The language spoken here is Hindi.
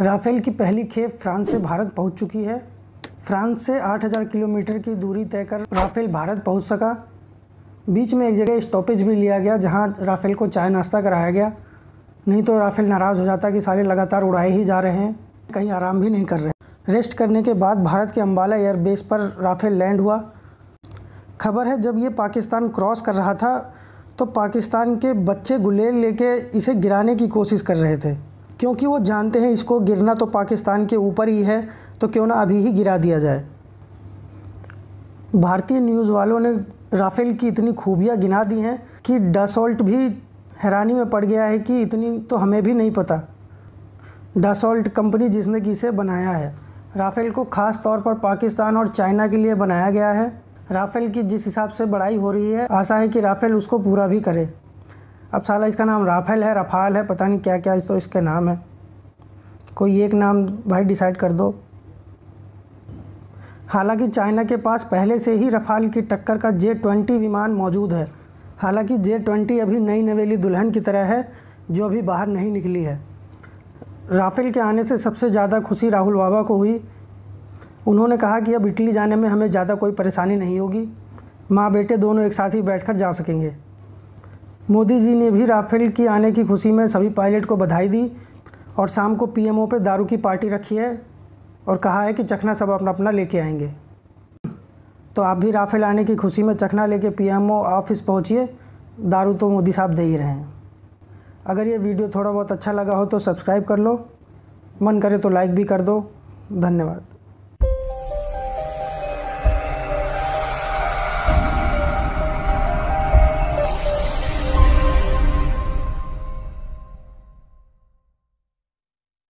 राफेल की पहली खेप फ्रांस से भारत पहुंच चुकी है फ्रांस से 8000 किलोमीटर की दूरी तय कर राफेल भारत पहुंच सका बीच में एक जगह स्टॉपेज भी लिया गया जहां राफेल को चाय नाश्ता कराया गया नहीं तो राफेल नाराज़ हो जाता कि सारे लगातार उड़ाए ही जा रहे हैं कहीं आराम भी नहीं कर रहे रेस्ट करने के बाद भारत के अम्बाला एयरबेस पर राफेल लैंड हुआ खबर है जब ये पाकिस्तान क्रॉस कर रहा था तो पाकिस्तान के बच्चे गुलेल लेके इसे गिराने की कोशिश कर रहे थे क्योंकि वो जानते हैं इसको गिरना तो पाकिस्तान के ऊपर ही है तो क्यों ना अभी ही गिरा दिया जाए भारतीय न्यूज़ वालों ने राफेल की इतनी खूबियाँ गिना दी हैं कि डसॉल्ट भी हैरानी में पड़ गया है कि इतनी तो हमें भी नहीं पता डसॉल्ट कंपनी जिसने कि इसे बनाया है राफेल को ख़ास तौर पर पाकिस्तान और चाइना के लिए बनाया गया है राफेल की जिस हिसाब से बढ़ाई हो रही है आशा है कि राफेल उसको पूरा भी करे अब साला इसका नाम राफेल है रफाल है पता नहीं क्या क्या इस तो इसके नाम है कोई एक नाम भाई डिसाइड कर दो हालांकि चाइना के पास पहले से ही रफाल की टक्कर का जे ट्वेंटी विमान मौजूद है हालांकि जे ट्वेंटी अभी नई नवेली दुल्हन की तरह है जो अभी बाहर नहीं निकली है राफेल के आने से सबसे ज़्यादा खुशी राहुल बाबा को हुई उन्होंने कहा कि अब इटली जाने में हमें ज़्यादा कोई परेशानी नहीं होगी माँ बेटे दोनों एक साथ ही बैठकर जा सकेंगे मोदी जी ने भी राफेल की आने की खुशी में सभी पायलट को बधाई दी और शाम को पीएमओ पे दारू की पार्टी रखी है और कहा है कि चखना सब अपना अपना लेके आएंगे तो आप भी राफेल आने की खुशी में चखना लेके पीएमओ ऑफिस पहुँचिए दारू तो मोदी साहब दे ही रहे हैं अगर ये वीडियो थोड़ा बहुत अच्छा लगा हो तो सब्सक्राइब कर लो मन करे तो लाइक भी कर दो धन्यवाद